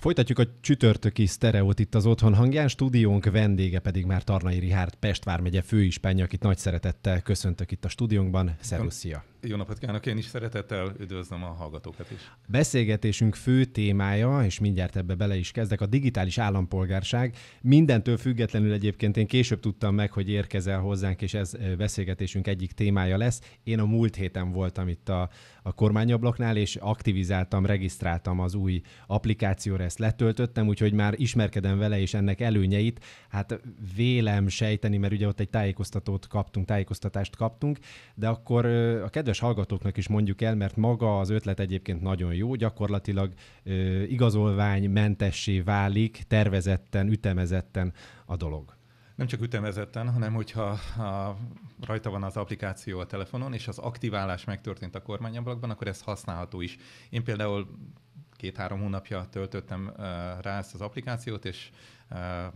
Folytatjuk a csütörtöki sztereót itt az Otthon hangján, stúdiónk vendége pedig már Tarnai Rihárd Pest vármegye főispánya, akit nagy szeretettel köszöntök itt a stúdiónkban. Szerusz, szia! Jó napot kívánok, én is szeretettel üdvözlöm a hallgatókat is. Beszélgetésünk fő témája, és mindjárt ebbe bele is kezdek, a digitális állampolgárság. Mindentől függetlenül egyébként én később tudtam meg, hogy érkezel hozzánk, és ez beszélgetésünk egyik témája lesz. Én a múlt héten voltam itt a, a kormányablaknál, és aktivizáltam, regisztráltam az új applikációra, ezt letöltöttem, úgyhogy már ismerkedem vele és ennek előnyeit. Hát vélem sejteni, mert ugye ott egy tájékoztatót kaptunk, tájékoztatást kaptunk, de akkor a kedves kedves hallgatóknak is mondjuk el, mert maga az ötlet egyébként nagyon jó, gyakorlatilag ö, igazolványmentessé válik tervezetten, ütemezetten a dolog. Nem csak ütemezetten, hanem hogyha a, rajta van az applikáció a telefonon, és az aktiválás megtörtént a kormányablakban, akkor ez használható is. Én például két-három hónapja töltöttem rá ezt az applikációt, és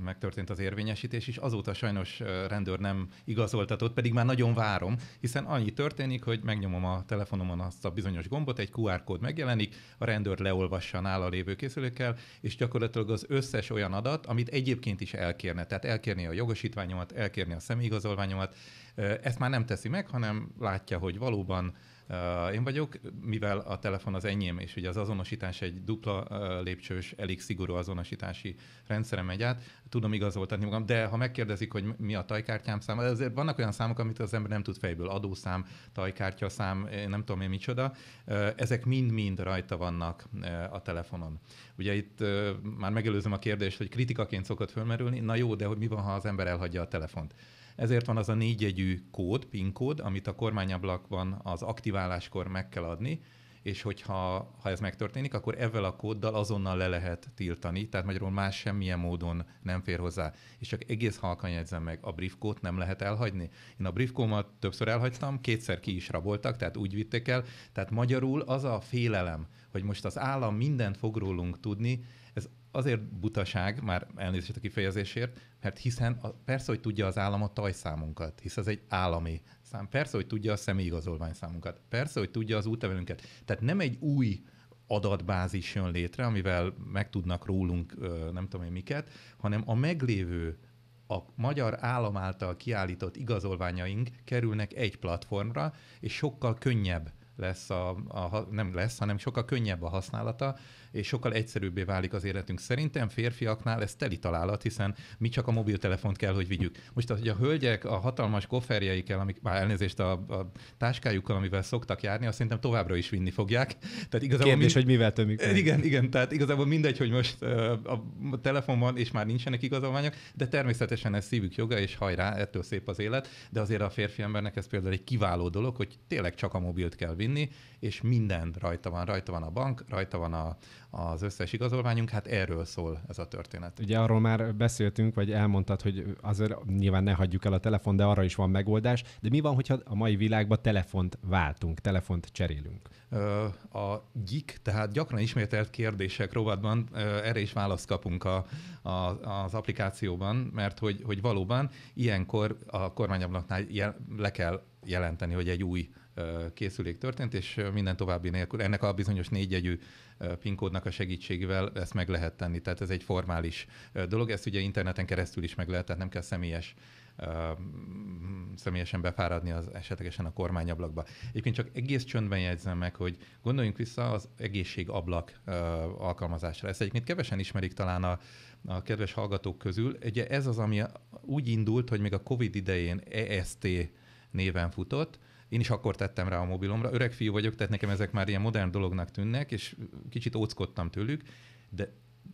megtörtént az érvényesítés is. Azóta sajnos rendőr nem igazoltatott, pedig már nagyon várom, hiszen annyi történik, hogy megnyomom a telefonomon azt a bizonyos gombot, egy QR kód megjelenik, a rendőr leolvassa a nála lévő készülőkkel, és gyakorlatilag az összes olyan adat, amit egyébként is elkérne. Tehát elkérni a jogosítványomat, elkérni a személyigazolványomat, ezt már nem teszi meg, hanem látja, hogy valóban én vagyok, mivel a telefon az enyém, és ugye az azonosítás egy dupla lépcsős, elég szigorú azonosítási rendszere megy át, tudom igazoltatni magam, de ha megkérdezik, hogy mi a tajkártyám száma, azért vannak olyan számok, amit az ember nem tud fejből, adószám, tajkártyaszám, nem tudom én micsoda, ezek mind-mind rajta vannak a telefonon. Ugye itt már megelőzöm a kérdést, hogy kritikaként szokott fölmerülni, na jó, de hogy mi van, ha az ember elhagyja a telefont? Ezért van az a négyjegyű kód, PIN kód, amit a kormányablakban az aktiváláskor meg kell adni, és hogyha ha ez megtörténik, akkor ezzel a kóddal azonnal le lehet tiltani, tehát magyarul más semmilyen módon nem fér hozzá. És csak egész halkan jegyzem meg, a briefkót nem lehet elhagyni. Én a briefkómat többször elhagytam, kétszer ki is raboltak, tehát úgy vitték el. Tehát magyarul az a félelem, hogy most az állam mindent fog rólunk tudni, azért butaság, már elnézést a kifejezésért, mert hiszen a, persze, hogy tudja az állam a tajszámunkat, hisz az egy állami szám, persze, hogy tudja a személyigazolvány számunkat, persze, hogy tudja az útlevelünket. Tehát nem egy új adatbázis jön létre, amivel megtudnak rólunk nem tudom én miket, hanem a meglévő a magyar állam által kiállított igazolványaink kerülnek egy platformra, és sokkal könnyebb lesz a, a nem lesz, hanem sokkal könnyebb a használata, és sokkal egyszerűbbé válik az életünk. Szerintem férfiaknál ez teli találat, hiszen mi csak a mobiltelefont kell, hogy vigyük. Most, hogy a hölgyek a hatalmas koferjeikkel, amik már elnézést a, a táskájukkal, amivel szoktak járni, azt szerintem továbbra is vinni fogják. Tehát igazából Kérdés, mind... hogy mivel tömik. Igen, igen, tehát igazából mindegy, hogy most a telefon van és már nincsenek igazolványok, de természetesen ez szívük joga, és hajrá, ettől szép az élet, de azért a férfi embernek ez például egy kiváló dolog, hogy tényleg csak a mobilt kell vinni, és minden rajta van. Rajta van a bank, rajta van a, az összes igazolványunk, hát erről szól ez a történet. Ugye arról már beszéltünk, vagy elmondtad, hogy azért nyilván ne hagyjuk el a telefon, de arra is van megoldás. De mi van, hogyha a mai világban telefont váltunk, telefont cserélünk? A gyik, tehát gyakran ismételt kérdések rovatban erre is választ kapunk a, a, az applikációban, mert hogy, hogy valóban ilyenkor a kormányablaknál le kell jelenteni, hogy egy új készülék történt, és minden további nélkül ennek a bizonyos négyegyű pinkódnak a segítségével ezt meg lehet tenni. Tehát ez egy formális dolog, ezt ugye interneten keresztül is meg lehet, tehát nem kell személyes személyesen befáradni az esetlegesen a kormányablakba. Egyébként csak egész csöndben jegyzem meg, hogy gondoljunk vissza az egészségablak alkalmazásra. Ezt egyébként kevesen ismerik talán a, a kedves hallgatók közül. Ugye ez az, ami úgy indult, hogy még a COVID idején EST néven futott, én is akkor tettem rá a mobilomra. Öreg fiú vagyok, tehát nekem ezek már ilyen modern dolognak tűnnek, és kicsit óckodtam tőlük, de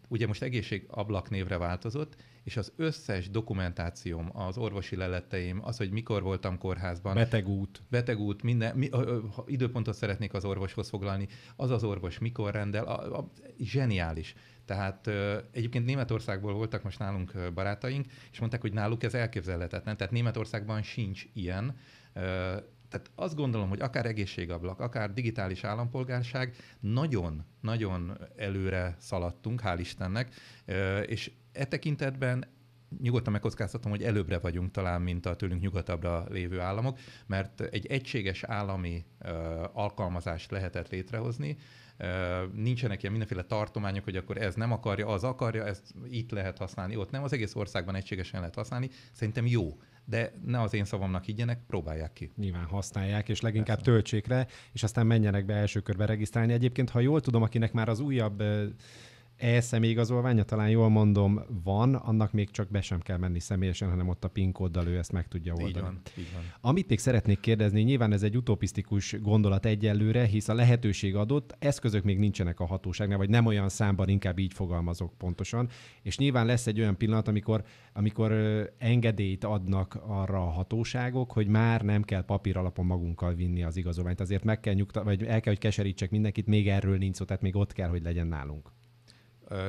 ugye most ablak névre változott, és az összes dokumentációm, az orvosi leleteim, az, hogy mikor voltam kórházban. Betegút. Betegút, minden, mi, ö, ö, időpontot szeretnék az orvoshoz foglalni, az az orvos mikor rendel, a, a, zseniális. Tehát ö, egyébként Németországból voltak most nálunk barátaink, és mondták, hogy náluk ez elképzelhetetlen. Tehát Németországban sincs ilyen. Ö, tehát azt gondolom, hogy akár egészségablak, akár digitális állampolgárság, nagyon-nagyon előre szaladtunk, hál' Istennek, és e tekintetben nyugodtan megkockáztatom, hogy előbbre vagyunk talán, mint a tőlünk nyugatabbra lévő államok, mert egy egységes állami alkalmazást lehetett létrehozni. nincsenek ilyen mindenféle tartományok, hogy akkor ez nem akarja, az akarja, ezt itt lehet használni, ott nem. Az egész országban egységesen lehet használni. Szerintem jó de ne az én szavamnak higgyenek, próbálják ki. Nyilván használják, és leginkább Persze. töltsék és aztán menjenek be első körbe regisztrálni. Egyébként, ha jól tudom, akinek már az újabb e személyigazolványa, talán jól mondom, van, annak még csak be sem kell menni személyesen, hanem ott a PIN kóddal ő ezt meg tudja oldani. Így van, így van. Amit még szeretnék kérdezni, nyilván ez egy utopisztikus gondolat egyelőre, hisz a lehetőség adott, eszközök még nincsenek a hatóságnál, vagy nem olyan számban, inkább így fogalmazok pontosan, és nyilván lesz egy olyan pillanat, amikor, amikor engedélyt adnak arra a hatóságok, hogy már nem kell papír alapon magunkkal vinni az igazolványt. Azért meg kell nyugta, vagy el kell, hogy keserítsek mindenkit, még erről nincs szó, tehát még ott kell, hogy legyen nálunk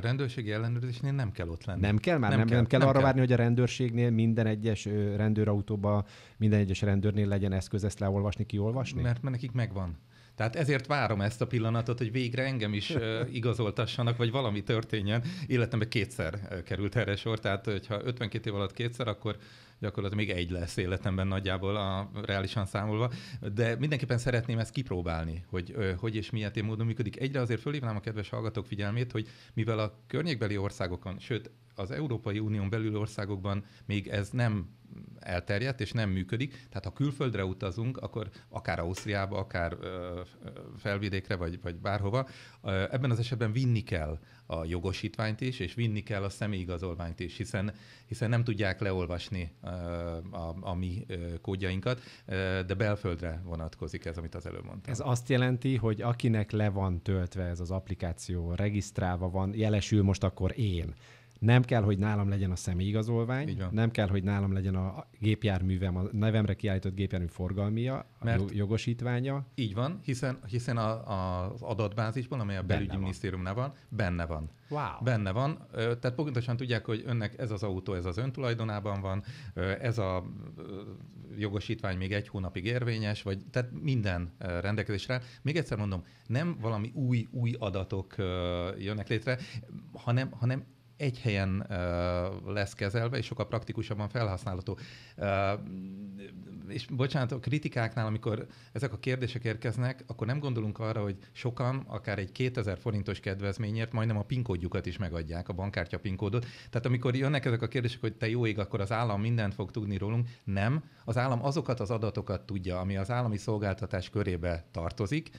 rendőrségi ellenőrzésnél nem kell ott lenni. Nem kell már, nem, nem kell, nem kell nem arra kell. várni, hogy a rendőrségnél minden egyes rendőrautóban, minden egyes rendőrnél legyen eszköz ezt leolvasni, kiolvasni? Mert, mert nekik megvan. Tehát ezért várom ezt a pillanatot, hogy végre engem is igazoltassanak, vagy valami történjen. Életemben kétszer került erre sor, tehát hogyha 52 év alatt kétszer, akkor gyakorlatilag még egy lesz életemben nagyjából a, reálisan számolva, de mindenképpen szeretném ezt kipróbálni, hogy hogy és milyen módon működik. Egyre azért fölhívnám a kedves hallgatók figyelmét, hogy mivel a környékbeli országokon, sőt az Európai Unión belül országokban még ez nem elterjedt és nem működik. Tehát ha külföldre utazunk, akkor akár Ausztriába, akár ö, felvidékre, vagy, vagy bárhova, ö, ebben az esetben vinni kell a jogosítványt is, és vinni kell a személyigazolványt is, hiszen, hiszen nem tudják leolvasni ö, a, a mi kódjainkat, de belföldre vonatkozik ez, amit az előbb mondtam. Ez azt jelenti, hogy akinek le van töltve ez az applikáció, regisztrálva van, jelesül most akkor én nem kell, hogy nálam legyen a személyigazolvány, nem kell, hogy nálam legyen a gépjárművem, a nevemre kiállított gépjármű forgalmia, Mert jogosítványa. Így van, hiszen, hiszen a, a, az adatbázisban, amely a belügyi benne minisztériumnál van, benne van. Wow. Benne van, tehát pontosan tudják, hogy önnek ez az autó, ez az öntulajdonában van, ez a jogosítvány még egy hónapig érvényes, vagy tehát minden rendelkezésre. Még egyszer mondom, nem valami új, új adatok jönnek létre, hanem, hanem egy helyen ö, lesz kezelve, és sokkal praktikusabban felhasználható. Ö, és bocsánat, a kritikáknál, amikor ezek a kérdések érkeznek, akkor nem gondolunk arra, hogy sokan akár egy 2000 forintos kedvezményért majdnem a pinkódjukat is megadják, a bankkártya pinkódot. Tehát amikor jönnek ezek a kérdések, hogy te jó ég, akkor az állam mindent fog tudni rólunk, nem. Az állam azokat az adatokat tudja, ami az állami szolgáltatás körébe tartozik,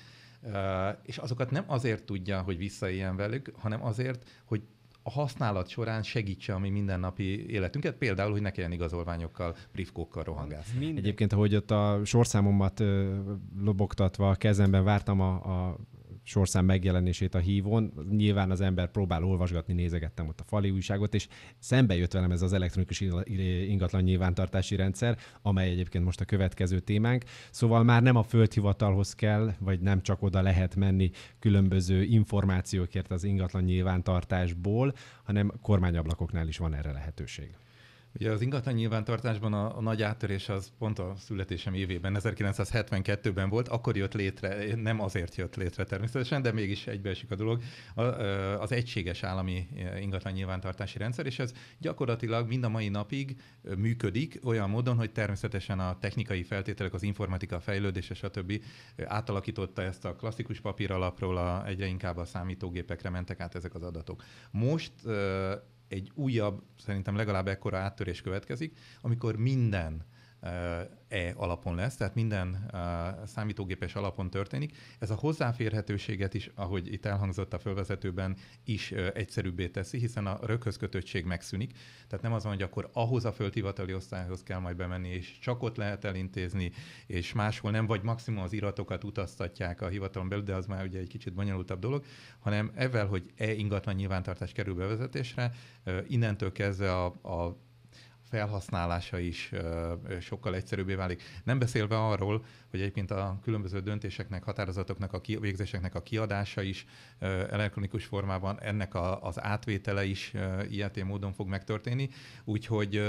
és azokat nem azért tudja, hogy visszaéljen velük, hanem azért, hogy a használat során segítse a mi mindennapi életünket, például, hogy ne kelljen igazolványokkal, privkókkal rohangászni. Hát minden. Egyébként, ahogy ott a sorszámomat lobogtatva a kezemben vártam a, a sorszám megjelenését a hívón. Nyilván az ember próbál olvasgatni, nézegettem ott a fali újságot, és szembe jött velem ez az elektronikus ingatlan nyilvántartási rendszer, amely egyébként most a következő témánk. Szóval már nem a földhivatalhoz kell, vagy nem csak oda lehet menni különböző információkért az ingatlan nyilvántartásból, hanem kormányablakoknál is van erre lehetőség. Ugye az ingatlan nyilvántartásban a, a nagy áttörés az pont a születésem évében, 1972-ben volt, akkor jött létre, nem azért jött létre természetesen, de mégis egybeesik a dolog, a, az egységes állami ingatlan nyilvántartási rendszer, és ez gyakorlatilag mind a mai napig működik olyan módon, hogy természetesen a technikai feltételek, az informatika fejlődése, stb. átalakította ezt a klasszikus papíralapról, a, egyre inkább a számítógépekre mentek át ezek az adatok. Most egy újabb, szerintem legalább ekkora áttörés következik, amikor minden E alapon lesz, tehát minden számítógépes alapon történik. Ez a hozzáférhetőséget is, ahogy itt elhangzott a fölvezetőben, is egyszerűbbé teszi, hiszen a röközkötöttség megszűnik. Tehát nem az van, hogy akkor ahhoz a földhivatali osztályhoz kell majd bemenni, és csak ott lehet elintézni, és máshol nem, vagy maximum az iratokat utaztatják a hivatalon belül, de az már ugye egy kicsit bonyolultabb dolog, hanem ezzel, hogy e ingatlan nyilvántartás kerül bevezetésre, innentől kezdve a, a felhasználása is sokkal egyszerűbbé válik. Nem beszélve arról, hogy egyébként a különböző döntéseknek, határozatoknak, a végzéseknek a kiadása is elektronikus formában, ennek az átvétele is ilyetén módon fog megtörténni, úgyhogy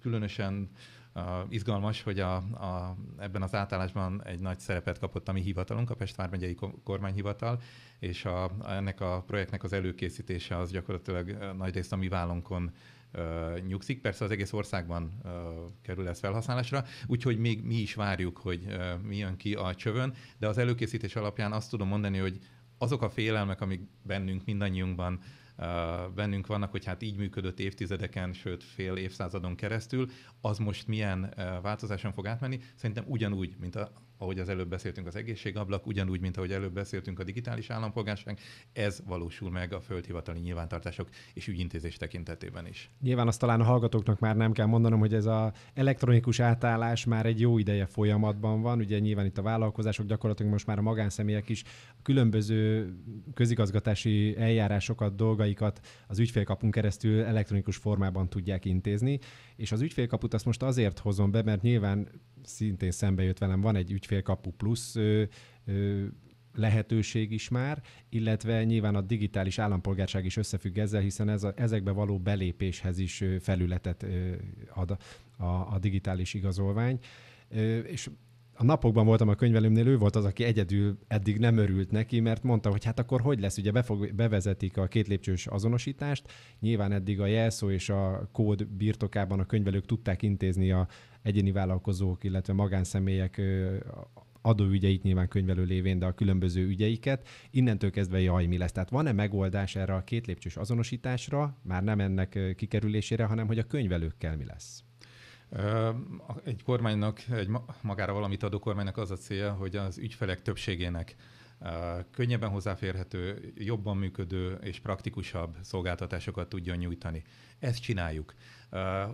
különösen Uh, izgalmas, hogy a, a, ebben az átállásban egy nagy szerepet kapott a mi hivatalunk, a Pest vármegyei kormányhivatal, és a, ennek a projektnek az előkészítése az gyakorlatilag nagy részt a mi vállunkon uh, nyugszik. Persze az egész országban uh, kerül ez felhasználásra, úgyhogy még mi is várjuk, hogy uh, mi jön ki a csövön, de az előkészítés alapján azt tudom mondani, hogy azok a félelmek, amik bennünk, mindannyiunkban uh, bennünk vannak, hogy hát így működött évtizedeken, sőt fél évszázadon keresztül, az most milyen változáson fog átmenni, szerintem ugyanúgy, mint a ahogy az előbb beszéltünk az egészségablak, ugyanúgy, mint ahogy előbb beszéltünk a digitális állampolgárság, ez valósul meg a földhivatali nyilvántartások és ügyintézés tekintetében is. Nyilván azt talán a hallgatóknak már nem kell mondanom, hogy ez az elektronikus átállás már egy jó ideje folyamatban van. Ugye nyilván itt a vállalkozások, gyakorlatilag most már a magánszemélyek is a különböző közigazgatási eljárásokat, dolgaikat az ügyfélkapunk keresztül elektronikus formában tudják intézni. És az ügyfélkaput azt most azért hozom be, mert nyilván szintén szembe jött velem, van egy ügyfélkapu plusz ö, ö, lehetőség is már, illetve nyilván a digitális állampolgárság is összefügg ezzel, hiszen ez a, ezekbe való belépéshez is felületet ad a, a digitális igazolvány. És a napokban voltam a könyvelőmnél, ő volt az, aki egyedül eddig nem örült neki, mert mondta, hogy hát akkor hogy lesz, ugye befog, bevezetik a kétlépcsős azonosítást, nyilván eddig a jelszó és a kód birtokában a könyvelők tudták intézni a, egyéni vállalkozók, illetve magánszemélyek adóügyeit nyilván könyvelő lévén, de a különböző ügyeiket. Innentől kezdve jaj, mi lesz? Tehát van-e megoldás erre a két lépcsős azonosításra, már nem ennek kikerülésére, hanem hogy a könyvelőkkel mi lesz? Egy kormánynak, egy magára valamit adó kormánynak az a célja, hogy az ügyfelek többségének könnyebben hozzáférhető, jobban működő és praktikusabb szolgáltatásokat tudjon nyújtani. Ezt csináljuk.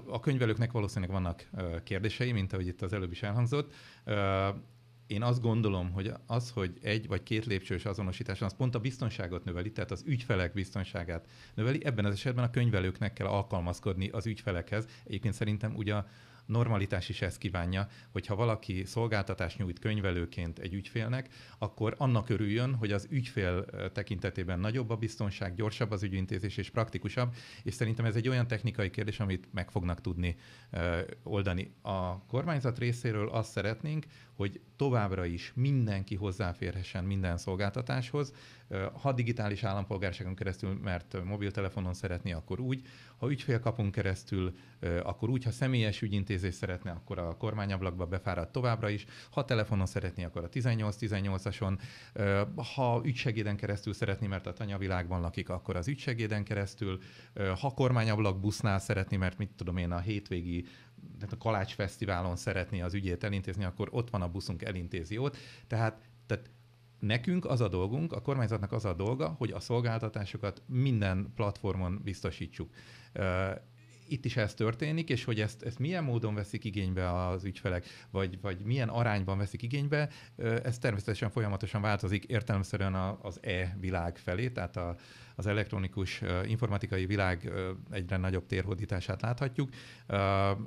A könyvelőknek valószínűleg vannak kérdései, mint ahogy itt az előbb is elhangzott. Én azt gondolom, hogy az, hogy egy vagy két lépcsős azonosítás, az pont a biztonságot növeli, tehát az ügyfelek biztonságát növeli. Ebben az esetben a könyvelőknek kell alkalmazkodni az ügyfelekhez. Egyébként szerintem ugye normalitás is ezt kívánja, hogy ha valaki szolgáltatást nyújt könyvelőként egy ügyfélnek, akkor annak örüljön, hogy az ügyfél tekintetében nagyobb a biztonság, gyorsabb az ügyintézés és praktikusabb, és szerintem ez egy olyan technikai kérdés, amit meg fognak tudni oldani. A kormányzat részéről azt szeretnénk, hogy továbbra is mindenki hozzáférhessen minden szolgáltatáshoz, ha digitális állampolgárságon keresztül, mert mobiltelefonon szeretné, akkor úgy, ha ügyfélkapunk keresztül, akkor úgy, ha személyes ügyintézés címkézést szeretne, akkor a kormányablakba befárad továbbra is. Ha telefonon szeretné, akkor a 18-18-ason. Ha ügysegéden keresztül szeretné, mert a tanyavilágban lakik, akkor az ügysegéden keresztül. Ha kormányablak busznál szeretné, mert mit tudom én, a hétvégi tehát a Kalács Fesztiválon szeretné az ügyét elintézni, akkor ott van a buszunk, elintézi ott. Tehát, tehát nekünk az a dolgunk, a kormányzatnak az a dolga, hogy a szolgáltatásokat minden platformon biztosítsuk itt is ez történik, és hogy ezt, ezt milyen módon veszik igénybe az ügyfelek, vagy, vagy milyen arányban veszik igénybe, ez természetesen folyamatosan változik értelemszerűen az e-világ felé, tehát a, az elektronikus informatikai világ egyre nagyobb térhódítását láthatjuk,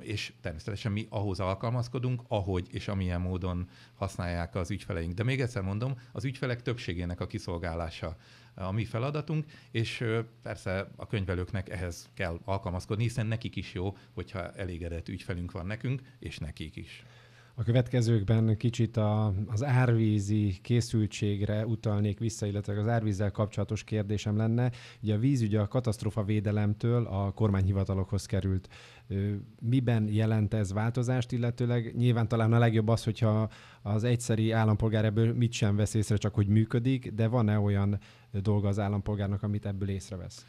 és természetesen mi ahhoz alkalmazkodunk, ahogy és amilyen módon használják az ügyfeleink. De még egyszer mondom, az ügyfelek többségének a kiszolgálása a mi feladatunk, és persze a könyvelőknek ehhez kell alkalmazkodni, hiszen nekik is jó, hogyha elégedett ügyfelünk van nekünk, és nekik is. A következőkben kicsit a, az árvízi készültségre utalnék vissza, illetve az árvízzel kapcsolatos kérdésem lenne. Ugye a vízügy a katasztrofa védelemtől a kormányhivatalokhoz került. Miben jelent ez változást, illetőleg nyilván talán a legjobb az, hogyha az egyszeri állampolgár ebből mit sem vesz észre, csak hogy működik, de van-e olyan dolga az állampolgárnak, amit ebből észrevesz?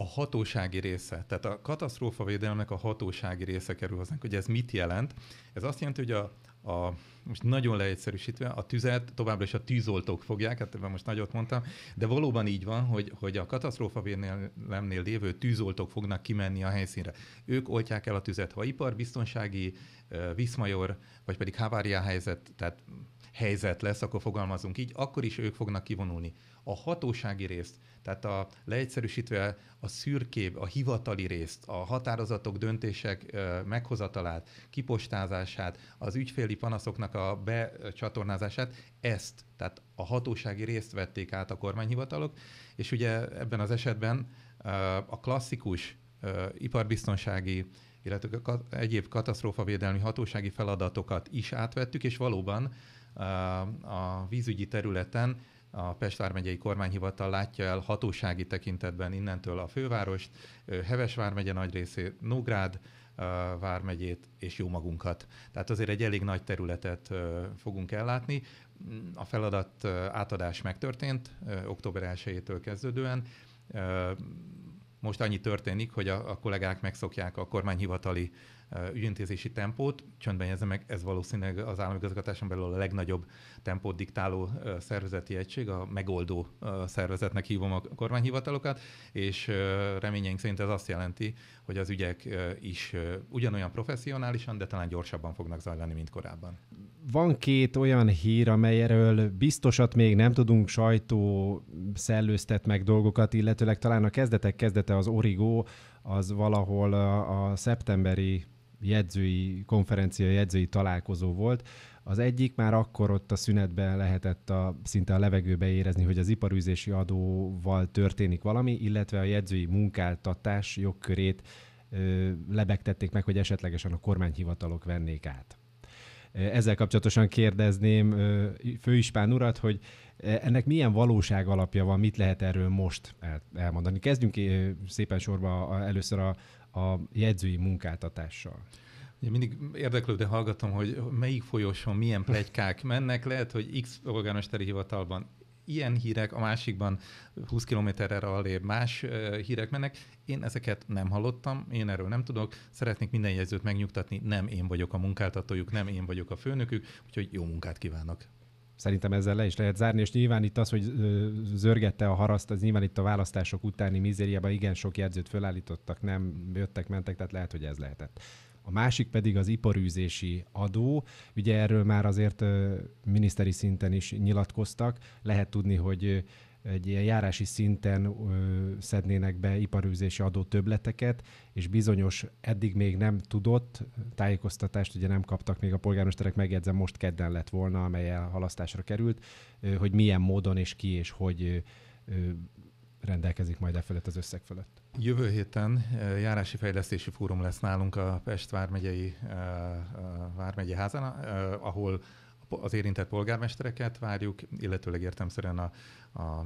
a hatósági része, tehát a katasztrófa katasztrófavédelemnek a hatósági része kerül hozzánk. hogy ez mit jelent? Ez azt jelenti, hogy a, a, most nagyon leegyszerűsítve, a tüzet továbbra is a tűzoltók fogják, hát ebben most nagyot mondtam, de valóban így van, hogy, hogy a katasztrófa védelemnél lévő tűzoltók fognak kimenni a helyszínre. Ők oltják el a tüzet, ha ipar, biztonsági, viszmajor, vagy pedig havária helyzet, tehát helyzet lesz, akkor fogalmazunk így, akkor is ők fognak kivonulni. A hatósági részt, tehát a leegyszerűsítve a szürkébb, a hivatali részt, a határozatok, döntések meghozatalát, kipostázását, az ügyféli panaszoknak a becsatornázását, ezt, tehát a hatósági részt vették át a kormányhivatalok, és ugye ebben az esetben a klasszikus iparbiztonsági illetve egyéb katasztrófavédelmi hatósági feladatokat is átvettük, és valóban a vízügyi területen a Pest vármegyei kormányhivatal látja el hatósági tekintetben innentől a fővárost, Heves vármegye nagy részét, Nógrád vármegyét és jó magunkat. Tehát azért egy elég nagy területet fogunk ellátni. A feladat átadás megtörtént október 1-től kezdődően. Most annyi történik, hogy a, a kollégák megszokják a kormányhivatali ügyintézési tempót. Csöndben jelzem meg, ez valószínűleg az államigazgatáson belül a legnagyobb tempót diktáló szervezeti egység, a megoldó szervezetnek hívom a kormányhivatalokat, és reményeink szerint ez azt jelenti, hogy az ügyek is ugyanolyan professzionálisan, de talán gyorsabban fognak zajlani, mint korábban. Van két olyan hír, amelyről biztosat még nem tudunk, sajtó szellőztet meg dolgokat, illetőleg talán a kezdetek kezdete az Origo, az valahol a, a szeptemberi jegyzői konferencia, jegyzői találkozó volt. Az egyik már akkor ott a szünetben lehetett a, szinte a levegőbe érezni, hogy az iparűzési adóval történik valami, illetve a jegyzői munkáltatás jogkörét ö, lebegtették meg, hogy esetlegesen a kormányhivatalok vennék át. Ezzel kapcsolatosan kérdezném főispán urat, hogy ennek milyen valóság alapja van, mit lehet erről most elmondani? Kezdjünk szépen sorba először a, a jegyzői munkáltatással. Én mindig érdeklődve hallgatom, hogy melyik folyosón milyen plegykák mennek. Lehet, hogy X polgármesteri hivatalban ilyen hírek, a másikban 20 kilométerre alébb más hírek mennek. Én ezeket nem hallottam, én erről nem tudok. Szeretnék minden jegyzőt megnyugtatni, nem én vagyok a munkáltatójuk, nem én vagyok a főnökük, úgyhogy jó munkát kívánok! Szerintem ezzel le is lehet zárni, és nyilván itt az, hogy zörgette a haraszt, az nyilván itt a választások utáni mizériában igen sok jegyzőt fölállítottak, nem jöttek, mentek, tehát lehet, hogy ez lehetett. A másik pedig az iparűzési adó. Ugye erről már azért miniszteri szinten is nyilatkoztak. Lehet tudni, hogy egy ilyen járási szinten ö, szednének be iparőzési adó töbleteket, és bizonyos eddig még nem tudott tájékoztatást ugye nem kaptak még a polgármesterek, megjegyzem, most kedden lett volna, amely halasztásra került, ö, hogy milyen módon és ki és hogy ö, rendelkezik majd e fölött az összeg fölött. Jövő héten járási fejlesztési fórum lesz nálunk a Pest vármegyei, vármegye házán, ahol az érintett polgármestereket várjuk, illetőleg értemszerűen a, a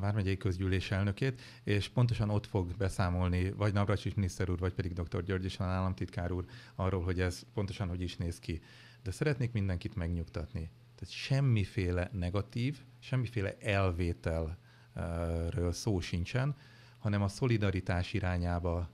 Vármegyei Közgyűlés elnökét, és pontosan ott fog beszámolni vagy Navracsics miniszter úr, vagy pedig dr. György István államtitkár úr arról, hogy ez pontosan hogy is néz ki. De szeretnék mindenkit megnyugtatni. Tehát semmiféle negatív, semmiféle elvételről szó sincsen, hanem a szolidaritás irányába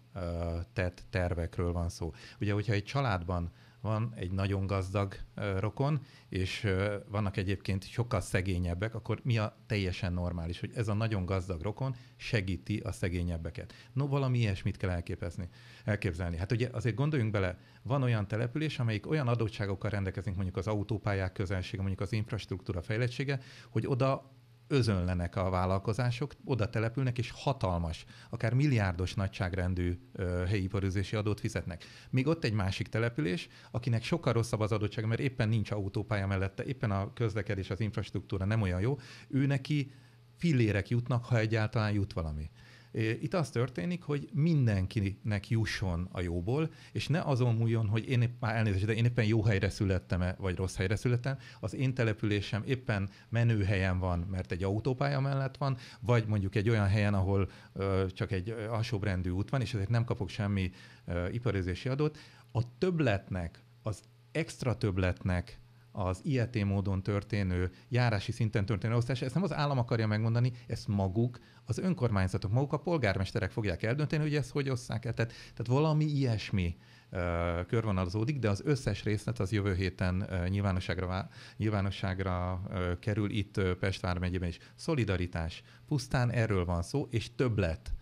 tett tervekről van szó. Ugye, hogyha egy családban van egy nagyon gazdag rokon, és vannak egyébként sokkal szegényebbek, akkor mi a teljesen normális, hogy ez a nagyon gazdag rokon segíti a szegényebbeket. No, valami ilyesmit kell elképezni, elképzelni. Hát ugye azért gondoljunk bele, van olyan település, amelyik olyan adottságokkal rendelkezik, mondjuk az autópályák közelsége, mondjuk az infrastruktúra fejlettsége, hogy oda özönlenek a vállalkozások, oda települnek, és hatalmas, akár milliárdos nagyságrendű ö, helyi iparüzési adót fizetnek. Még ott egy másik település, akinek sokkal rosszabb az adottság, mert éppen nincs autópálya mellette, éppen a közlekedés, az infrastruktúra nem olyan jó, ő neki fillérek jutnak, ha egyáltalán jut valami. Itt az történik, hogy mindenkinek jusson a jóból, és ne azon múljon, hogy én épp, már elnézést, de én éppen jó helyre születtem-e, vagy rossz helyre születtem, az én településem éppen menő helyen van, mert egy autópálya mellett van, vagy mondjuk egy olyan helyen, ahol ö, csak egy alsóbrendű út van, és ezért nem kapok semmi ö, iparizési adót. A többletnek, az extra többletnek az IET módon történő, járási szinten történő osztás, ezt nem az állam akarja megmondani, ezt maguk, az önkormányzatok, maguk a polgármesterek fogják eldönteni, hogy ezt hogy osszák el. Tehát, tehát valami ilyesmi uh, körvonalazódik, de az összes részlet az jövő héten uh, nyilvánosságra, vá- nyilvánosságra uh, kerül itt Pest vármegyében is. Szolidaritás. Pusztán erről van szó, és többlet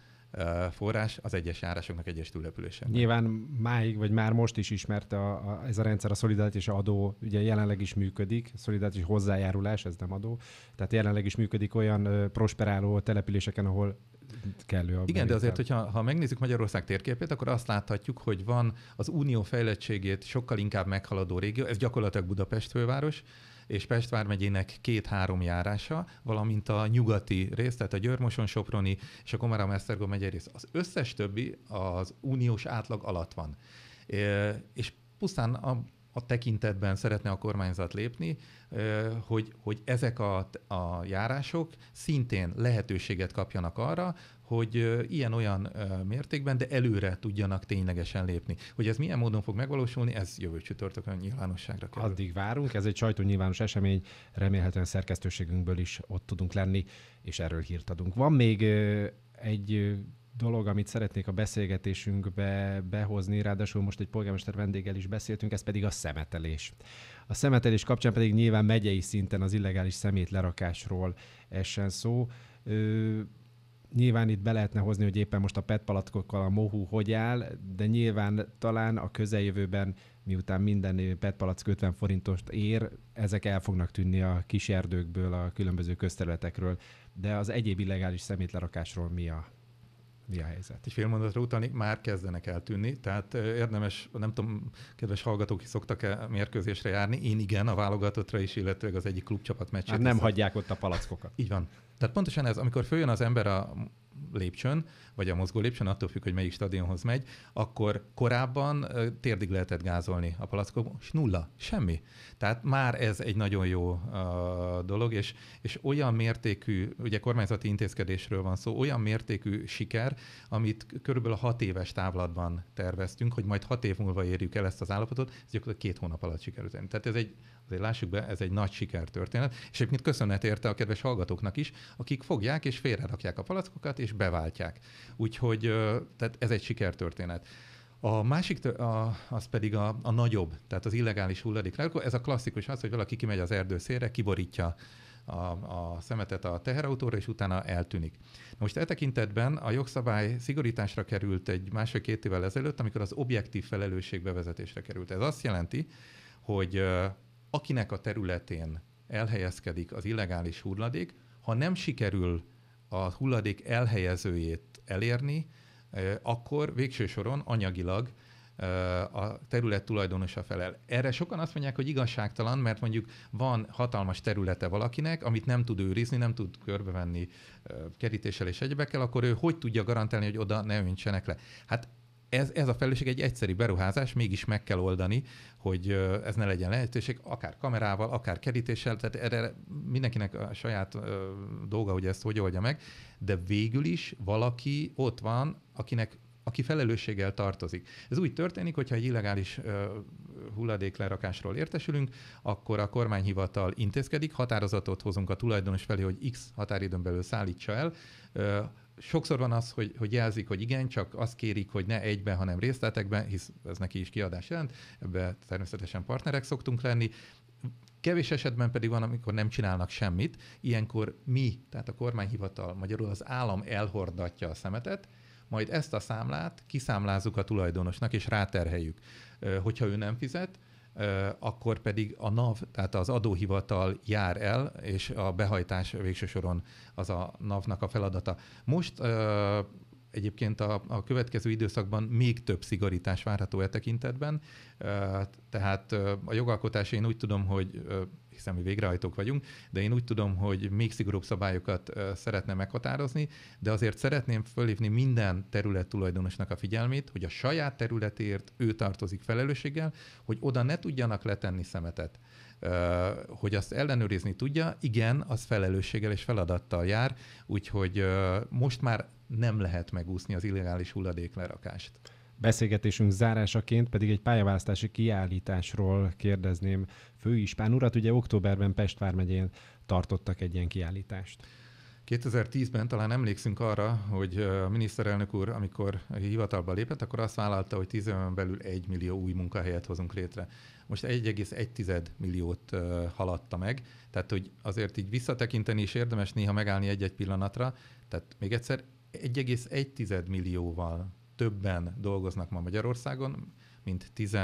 forrás az egyes járásoknak egyes túlrepülése. Nyilván máig, vagy már most is ismert a, a, ez a rendszer, a szolidaritási adó ugye jelenleg is működik, szolidaritási hozzájárulás, ez nem adó, tehát jelenleg is működik olyan ö, prosperáló településeken, ahol kellő a Igen, de azért, hogyha ha megnézzük Magyarország térképét, akkor azt láthatjuk, hogy van az unió fejlettségét sokkal inkább meghaladó régió, ez gyakorlatilag Budapest főváros, és Pest vármegyének két-három járása, valamint a nyugati rész, tehát a györmoson Soproni és a Komárom Esztergom megyei rész. Az összes többi az uniós átlag alatt van. És pusztán a a tekintetben szeretne a kormányzat lépni, hogy, hogy ezek a, a járások szintén lehetőséget kapjanak arra, hogy ilyen-olyan mértékben, de előre tudjanak ténylegesen lépni. Hogy ez milyen módon fog megvalósulni, ez jövő csütörtökön nyilvánosságra kerül. Addig várunk, ez egy sajtónyilvános esemény, remélhetően szerkesztőségünkből is ott tudunk lenni, és erről hírt adunk. Van még egy dolog, amit szeretnék a beszélgetésünkbe behozni, ráadásul most egy polgármester vendéggel is beszéltünk, ez pedig a szemetelés. A szemetelés kapcsán pedig nyilván megyei szinten az illegális szemét lerakásról essen szó. Nyilván itt be lehetne hozni, hogy éppen most a PET palackokkal a mohú hogy áll, de nyilván talán a közeljövőben, miután minden PET palack 50 forintost ér, ezek el fognak tűnni a kis erdőkből, a különböző közterületekről. De az egyéb illegális szemétlerakásról mi a mi a helyzet. Egy fél mondatra utalni már kezdenek eltűnni, tehát érdemes, nem tudom, kedves hallgatók, hogy szoktak-e mérkőzésre járni, én igen, a válogatottra is, illetve az egyik klubcsapat meccsét. Hát nem hagyják ott a palackokat. Így van. Tehát pontosan ez, amikor följön az ember a lépcsőn, vagy a mozgó lépcsőn, attól függ, hogy melyik stadionhoz megy, akkor korábban térdig lehetett gázolni a palackokban, és nulla, semmi. Tehát már ez egy nagyon jó dolog, és, és olyan mértékű, ugye kormányzati intézkedésről van szó, olyan mértékű siker, amit körülbelül a hat éves távlatban terveztünk, hogy majd hat év múlva érjük el ezt az állapotot, ez gyakorlatilag két hónap alatt sikerült. Tehát ez egy Azért lássuk be, ez egy nagy sikertörténet, és egyébként köszönet érte a kedves hallgatóknak is, akik fogják és félrerakják a palackokat, és beváltják. Úgyhogy tehát ez egy sikertörténet. A másik, a, az pedig a, a nagyobb, tehát az illegális hulladék Ez a klasszikus az, hogy valaki kimegy az erdő szélre, kiborítja a, a szemetet a teherautóra, és utána eltűnik. Na most e tekintetben a jogszabály szigorításra került egy másfél-két évvel ezelőtt, amikor az objektív felelősség bevezetésre került. Ez azt jelenti, hogy akinek a területén elhelyezkedik az illegális hulladék, ha nem sikerül a hulladék elhelyezőjét elérni, akkor végső soron anyagilag a terület tulajdonosa felel. Erre sokan azt mondják, hogy igazságtalan, mert mondjuk van hatalmas területe valakinek, amit nem tud őrizni, nem tud körbevenni kerítéssel és egyebekkel, akkor ő hogy tudja garantálni, hogy oda ne öntsenek le? Hát ez, ez a felelősség egy egyszerű beruházás, mégis meg kell oldani, hogy ez ne legyen lehetőség, akár kamerával, akár kerítéssel, tehát erre mindenkinek a saját ö, dolga, hogy ezt hogy oldja meg, de végül is valaki ott van, akinek aki felelősséggel tartozik. Ez úgy történik, hogyha egy illegális ö, hulladéklerakásról értesülünk, akkor a kormányhivatal intézkedik, határozatot hozunk a tulajdonos felé, hogy X határidőn belül szállítsa el. Ö, sokszor van az, hogy, hogy jelzik, hogy igen, csak azt kérik, hogy ne egyben, hanem részletekben, hisz ez neki is kiadás jelent, ebbe természetesen partnerek szoktunk lenni, Kevés esetben pedig van, amikor nem csinálnak semmit, ilyenkor mi, tehát a kormányhivatal, magyarul az állam elhordatja a szemetet, majd ezt a számlát kiszámlázzuk a tulajdonosnak, és ráterheljük. Hogyha ő nem fizet, akkor pedig a NAV, tehát az adóhivatal jár el, és a behajtás végső soron az a NAV-nak a feladata. Most Egyébként a, a következő időszakban még több szigorítás várható e tekintetben. Tehát a jogalkotás, én úgy tudom, hogy hiszen mi végrehajtók vagyunk, de én úgy tudom, hogy még szigorúbb szabályokat szeretne meghatározni, de azért szeretném fölhívni minden terület tulajdonosnak a figyelmét, hogy a saját területért ő tartozik felelősséggel, hogy oda ne tudjanak letenni szemetet hogy azt ellenőrizni tudja, igen, az felelősséggel és feladattal jár, úgyhogy most már nem lehet megúszni az illegális hulladék Beszélgetésünk zárásaként pedig egy pályaválasztási kiállításról kérdezném ispán urat. Ugye októberben Pest vármegyén tartottak egy ilyen kiállítást. 2010-ben talán emlékszünk arra, hogy a miniszterelnök úr, amikor hivatalba lépett, akkor azt vállalta, hogy 10 éven belül 1 millió új munkahelyet hozunk létre. Most 1,1 milliót haladta meg, tehát hogy azért így visszatekinteni is érdemes néha megállni egy-egy pillanatra, tehát még egyszer 1,1 millióval többen dolgoznak ma Magyarországon, mint 10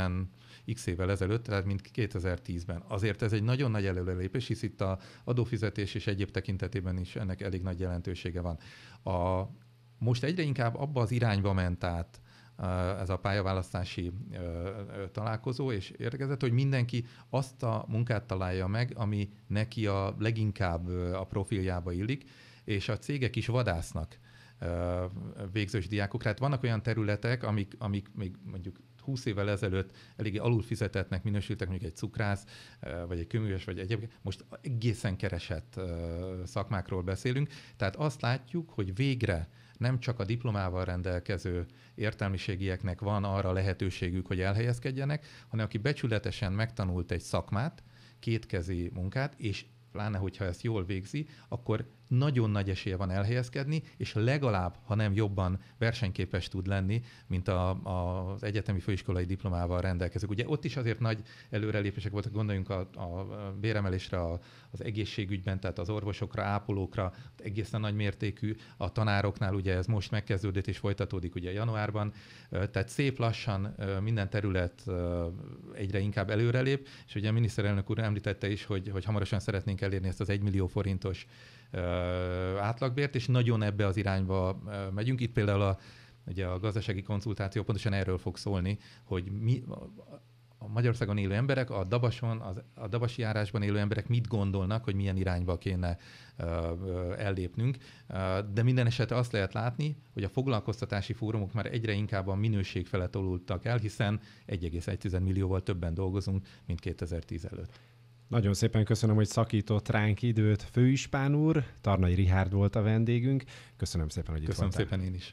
x évvel ezelőtt, tehát mint 2010-ben. Azért ez egy nagyon nagy előrelépés, hisz itt a adófizetés és egyéb tekintetében is ennek elég nagy jelentősége van. A, most egyre inkább abba az irányba ment át ez a pályaválasztási találkozó és érkezett, hogy mindenki azt a munkát találja meg, ami neki a leginkább a profiljába illik, és a cégek is vadásznak végzős diákok, tehát vannak olyan területek, amik, amik még mondjuk 20 évvel ezelőtt eléggé fizetettnek minősültek, mondjuk egy cukrász, vagy egy köműves, vagy egyéb. Most egészen keresett szakmákról beszélünk. Tehát azt látjuk, hogy végre nem csak a diplomával rendelkező értelmiségieknek van arra lehetőségük, hogy elhelyezkedjenek, hanem aki becsületesen megtanult egy szakmát, kétkezi munkát, és pláne, hogyha ezt jól végzi, akkor nagyon nagy esélye van elhelyezkedni, és legalább, ha nem jobban versenyképes tud lenni, mint a, a, az egyetemi főiskolai diplomával rendelkezők. Ugye ott is azért nagy előrelépések voltak, gondoljunk a, a béremelésre, a, az egészségügyben, tehát az orvosokra, ápolókra, egészen nagy mértékű, a tanároknál ugye ez most megkezdődött és folytatódik ugye januárban, tehát szép lassan minden terület egyre inkább előrelép, és ugye a miniszterelnök úr említette is, hogy, hogy hamarosan szeretnénk elérni ezt az egymillió millió forintos átlagbért, és nagyon ebbe az irányba megyünk. Itt például a, ugye a gazdasági konzultáció pontosan erről fog szólni, hogy mi, a Magyarországon élő emberek, a Dabason, az, a Dabasi járásban élő emberek mit gondolnak, hogy milyen irányba kéne ö, ellépnünk. de minden esetre azt lehet látni, hogy a foglalkoztatási fórumok már egyre inkább a minőség felett olultak el, hiszen 1,1 millióval többen dolgozunk, mint 2010 előtt. Nagyon szépen köszönöm, hogy szakított ránk időt főispán úr. Tarnai Rihárd volt a vendégünk. Köszönöm szépen, hogy itt köszönöm voltál. Köszönöm szépen én is.